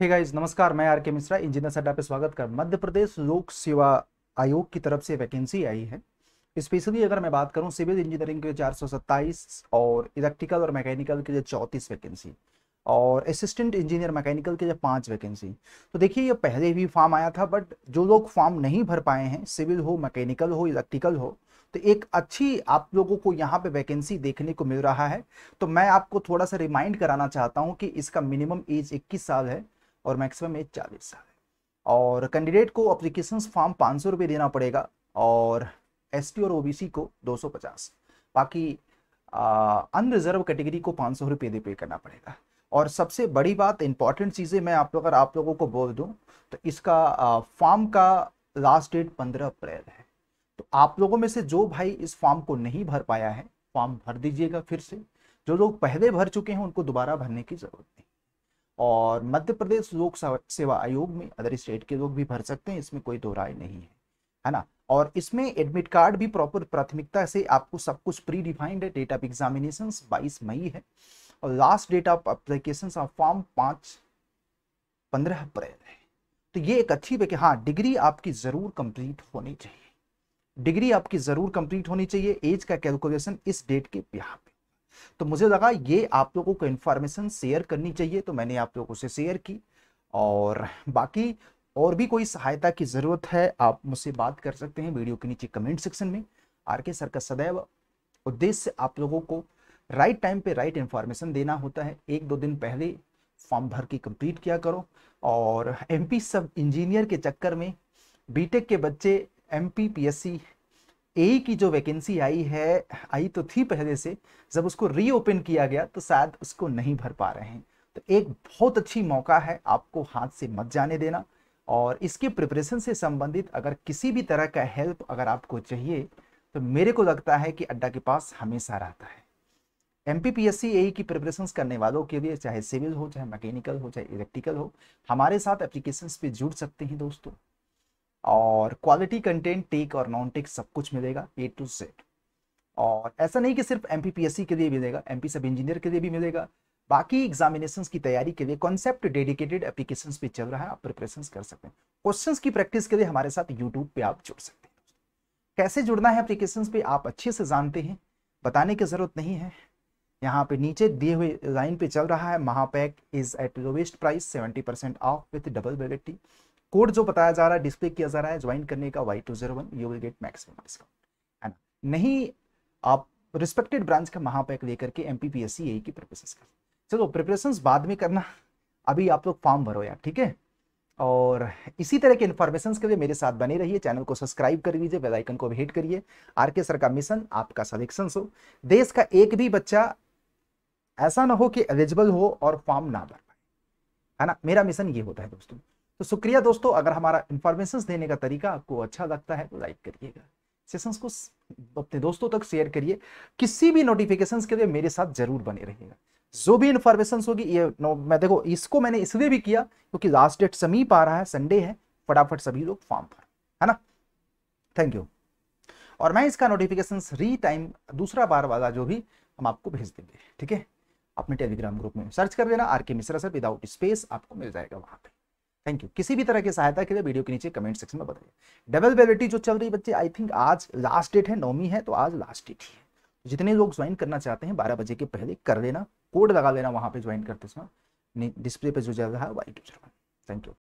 ठीक है नमस्कार मैं आर के मिश्रा इंजीनियर सड्डा पे स्वागत कर मध्य प्रदेश लोक सेवा आयोग की तरफ से वैकेंसी आई है स्पेशली अगर मैं बात करूं सिविल इंजीनियरिंग के चार सौ सत्ताईस और इलेक्ट्रिकल और मैकेनिकल के जो चौंतीस वैकेंसी और असिस्टेंट इंजीनियर मैकेनिकल के जो पांच वैकेंसी तो देखिए ये पहले भी फॉर्म आया था बट जो लोग फॉर्म नहीं भर पाए हैं सिविल हो मैकेनिकल हो इलेक्ट्रिकल हो तो एक अच्छी आप लोगों को यहाँ पे वैकेंसी देखने को मिल रहा है तो मैं आपको थोड़ा सा रिमाइंड कराना चाहता हूँ कि इसका मिनिमम एज 21 साल है और मैक्सिमम एज चालीस साल और कैंडिडेट को अप्लीकेशन फॉर्म पाँच सौ देना पड़ेगा और एस और ओ को दो सौ पचास बाकी अनरिजर्व कैटेगरी को पाँच सौ रुपये पे करना पड़ेगा और सबसे बड़ी बात इंपॉर्टेंट चीज़ें मैं आप लोग अगर आप लोगों को बोल दूं तो इसका फॉर्म का लास्ट डेट पंद्रह अप्रैल है तो आप लोगों में से जो भाई इस फॉर्म को नहीं भर पाया है फॉर्म भर दीजिएगा फिर से जो लोग पहले भर चुके हैं उनको दोबारा भरने की ज़रूरत नहीं और मध्य प्रदेश लोक सेवा आयोग में अदर स्टेट के लोग भी भर सकते हैं इसमें कोई दो राय नहीं है है ना और इसमें एडमिट कार्ड भी प्रॉपर प्राथमिकता से आपको सब कुछ प्री डिफाइंड है डेट ऑफ एग्जामिनेशन बाईस मई है और last date of application of form पाँच पंद्रह अप्रैल है तो ये एक अच्छी है हाँ डिग्री आपकी ज़रूर कंप्लीट होनी चाहिए डिग्री आपकी ज़रूर कंप्लीट होनी चाहिए एज का कैलकुलेशन इस डेट के यहाँ तो मुझे लगा ये आप लोगों को इन्फॉर्मेशन शेयर करनी चाहिए तो मैंने आप लोगों से शेयर की और बाकी और भी कोई सहायता की ज़रूरत है आप मुझसे बात कर सकते हैं वीडियो के नीचे कमेंट सेक्शन में आर के सर का सदैव उद्देश्य आप लोगों को राइट टाइम पे राइट इन्फॉर्मेशन देना होता है एक दो दिन पहले फॉर्म भर के कंप्लीट किया करो और एमपी सब इंजीनियर के चक्कर में बीटेक के बच्चे एमपी पीएससी ए की जो वैकेंसी आई है आई तो थी पहले से जब उसको रीओपन किया गया तो शायद उसको नहीं भर पा रहे हैं तो एक बहुत अच्छी मौका है आपको हाथ से मत जाने देना और इसके प्रिपरेशन से संबंधित अगर किसी भी तरह का हेल्प अगर आपको चाहिए तो मेरे को लगता है कि अड्डा के पास हमेशा रहता है एम पी पी ए की प्रिपरेशन करने वालों के लिए चाहे सिविल हो चाहे मैकेनिकल हो चाहे इलेक्ट्रिकल हो हमारे साथ एप्लीकेशंस पे जुड़ सकते हैं दोस्तों और क्वालिटी कंटेंट टेक और नॉन टेक सब कुछ मिलेगा ए टू से और ऐसा नहीं कि सिर्फ एम के लिए मिलेगा एम सब इंजीनियर के लिए भी मिलेगा बाकी एग्जामिनेशन की तैयारी के लिए कॉन्सेप्ट डेडिकेटेड एप्लीकेशन पे चल रहा है आप प्रिपरेशन कर सकते हैं क्वेश्चन की प्रैक्टिस के लिए हमारे साथ यूट्यूब पे आप जुड़ सकते हैं कैसे जुड़ना है एप्लीकेशन पे आप अच्छे से जानते हैं बताने की जरूरत नहीं है यहाँ पे नीचे दिए हुए लाइन पे चल रहा है महापैक is at lowest price seventy percent off with double validity code जो बताया जा रहा है डिस्प्ले किया जा रहा है ज्वाइन करने का Y two zero one you will get maximum discount है ना नहीं आप रिस्पेक्टेड ब्रांच का महापैक लेकर के M P P S C यही की प्रिपरेशन कर चलो प्रिपरेशन बाद में करना अभी आप लोग फॉर्म भरो यार ठीक है और इसी तरह के इन्फॉर्मेशन के लिए मेरे साथ बने रहिए चैनल को सब्सक्राइब कर लीजिए बेल आइकन को भी हिट करिए आर के सर का मिशन आपका सलेक्शन हो देश का एक भी बच्चा ऐसा ना हो कि एलिजिबल हो और फॉर्म ना भर पाए है ना मेरा मिशन ये होता है दोस्तों तो शुक्रिया दोस्तों अगर हमारा इन्फॉर्मेशन देने का तरीका आपको अच्छा लगता है तो लाइक करिएगा सेशंस को अपने दोस्तों तक शेयर करिए किसी भी नोटिफिकेशंस के लिए मेरे साथ जरूर बने रहिएगा जो भी इन्फॉर्मेशन होगी ये नो मैं देखो इसको मैंने इसलिए भी किया क्योंकि लास्ट डेट समीप आ रहा है संडे है फटाफट सभी लोग फॉर्म भर है ना थैंक यू और मैं इसका नोटिफिकेशन री टाइम दूसरा बार वाला जो भी हम आपको भेज देंगे ठीक है अपने टेलीग्राम ग्रुप में सर्च कर देना आर के मिश्रा सर विदाउट स्पेस आपको मिल जाएगा वहां पर थैंक यू किसी भी तरह की सहायता के लिए वीडियो के नीचे कमेंट सेक्शन में बताइए डबल वेलिटी जो चल रही बच्चे आई थिंक आज लास्ट डेट है नौमी है तो आज लास्ट डेट है जितने लोग ज्वाइन करना चाहते हैं बारह बजे के पहले कर लेना कोड लगा लेना वहां पे ज्वाइन करते समय डिस्प्ले पे जो चल रहा है वाइट थैंक यू